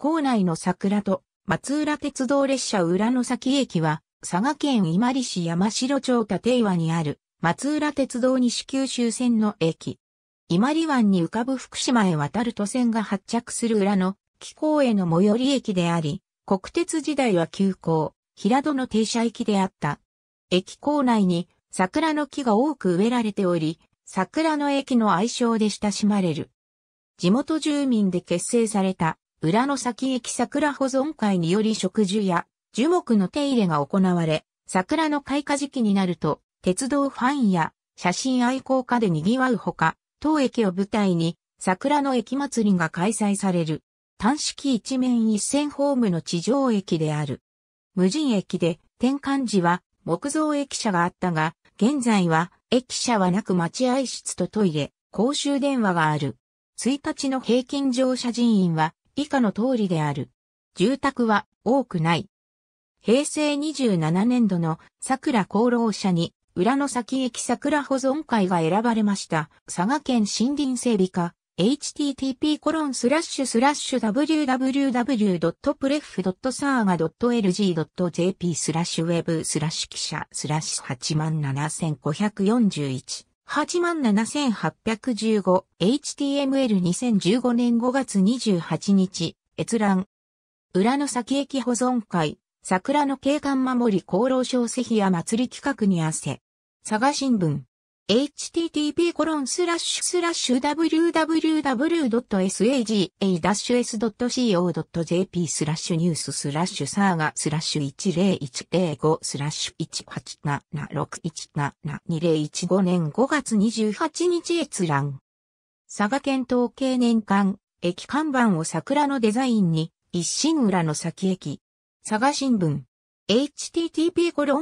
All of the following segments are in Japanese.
構内の桜と松浦鉄道列車浦の崎駅は、佐賀県伊万里市山城町立岩にある松浦鉄道西九州線の駅。伊万里湾に浮かぶ福島へ渡る都線が発着する裏の気候への最寄り駅であり、国鉄時代は急行、平戸の停車駅であった。駅構内に桜の木が多く植えられており、桜の駅の愛称で親しまれる。地元住民で結成された裏の先駅桜保存会により植樹や樹木の手入れが行われ、桜の開花時期になると、鉄道ファンや写真愛好家で賑わうほか、当駅を舞台に桜の駅祭りが開催される。単式一面一線ホームの地上駅である。無人駅で転換時は木造駅舎があったが、現在は駅舎はなく待合室とトイレ、公衆電話がある。1日の平均乗車人員は以下の通りである。住宅は多くない。平成27年度の桜功労者に浦野崎駅桜保存会が選ばれました。佐賀県森林整備課 http コロンスラッシュスラッシュ www.pref.saga.lg.jp スラッシュウェブスラッシュ記者スラッシュ87541 87815、HTML2015 年5月28日、閲覧。裏の先駅保存会、桜の景観守り功労省施ヒや祭り企画に汗。佐賀新聞。http://www.saga-s.co.jp スラッシュニューススラッシュサーガスラッシュ10105スラッシュ187617201年5月28日閲覧。佐賀県統計年間、駅看板を桜のデザインに、一心裏の先駅。佐賀新聞。h t t p w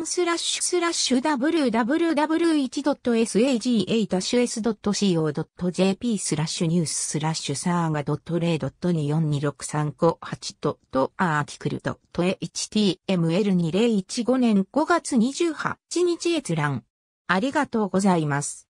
w w s a g a s c o j p スラッシュニューススラッシュサーガ .0.2426358 ドットアーティクルドット HTML2015 年5月28日閲覧。ありがとうございます。